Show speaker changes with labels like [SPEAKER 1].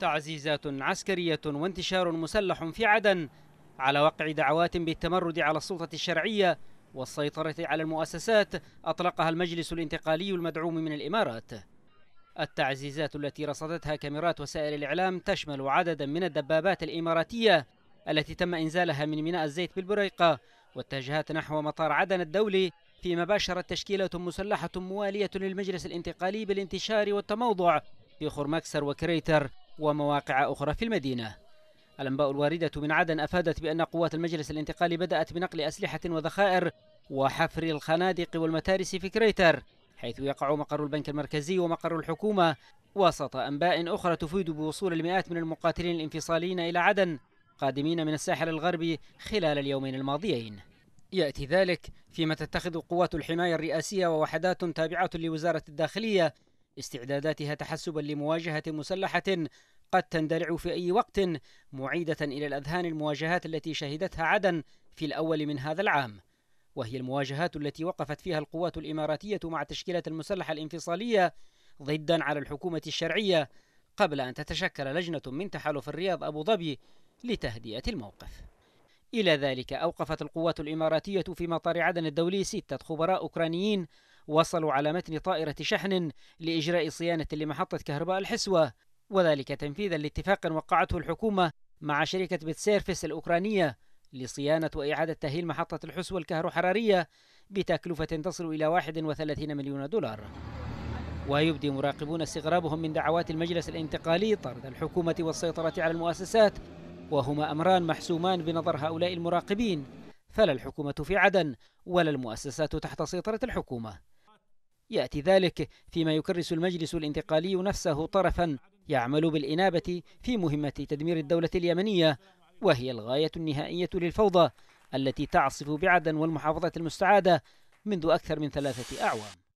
[SPEAKER 1] تعزيزات عسكرية وانتشار مسلح في عدن على وقع دعوات بالتمرد على السلطة الشرعية والسيطرة على المؤسسات أطلقها المجلس الانتقالي المدعوم من الإمارات التعزيزات التي رصدتها كاميرات وسائل الإعلام تشمل عددا من الدبابات الإماراتية التي تم إنزالها من ميناء الزيت بالبريقة واتجهت نحو مطار عدن الدولي فيما باشرت تشكيلة مسلحة موالية للمجلس الانتقالي بالانتشار والتموضع في خرمكسر وكريتر ومواقع أخرى في المدينة الأنباء الواردة من عدن أفادت بأن قوات المجلس الانتقالي بدأت بنقل أسلحة وذخائر وحفر الخنادق والمتارس في كريتر حيث يقع مقر البنك المركزي ومقر الحكومة وسط أنباء أخرى تفيد بوصول المئات من المقاتلين الانفصاليين إلى عدن قادمين من الساحل الغربي خلال اليومين الماضيين يأتي ذلك فيما تتخذ قوات الحماية الرئاسية ووحدات تابعة لوزارة الداخلية استعداداتها تحسبا لمواجهة مسلحة قد تندلع في أي وقت معيدة إلى الأذهان المواجهات التي شهدتها عدن في الأول من هذا العام وهي المواجهات التي وقفت فيها القوات الإماراتية مع تشكيلة المسلحة الانفصالية ضدا على الحكومة الشرعية قبل أن تتشكل لجنة من تحالف الرياض أبو ظبي لتهدئة الموقف إلى ذلك أوقفت القوات الإماراتية في مطار عدن الدولي ستة خبراء أوكرانيين وصلوا على متن طائرة شحن لإجراء صيانة لمحطة كهرباء الحسوة وذلك تنفيذا لاتفاق وقعته الحكومة مع شركة بتسيرفس الأوكرانية لصيانة وإعادة تأهيل محطة الحسوة الكهروحرارية بتكلفة تصل إلى 31 مليون دولار ويبدي مراقبون استغرابهم من دعوات المجلس الانتقالي طرد الحكومة والسيطرة على المؤسسات وهما أمران محسومان بنظر هؤلاء المراقبين فلا الحكومة في عدن ولا المؤسسات تحت سيطرة الحكومة يأتي ذلك فيما يكرس المجلس الانتقالي نفسه طرفا يعمل بالإنابة في مهمة تدمير الدولة اليمنية وهي الغاية النهائية للفوضى التي تعصف بعدن والمحافظة المستعادة منذ أكثر من ثلاثة أعوام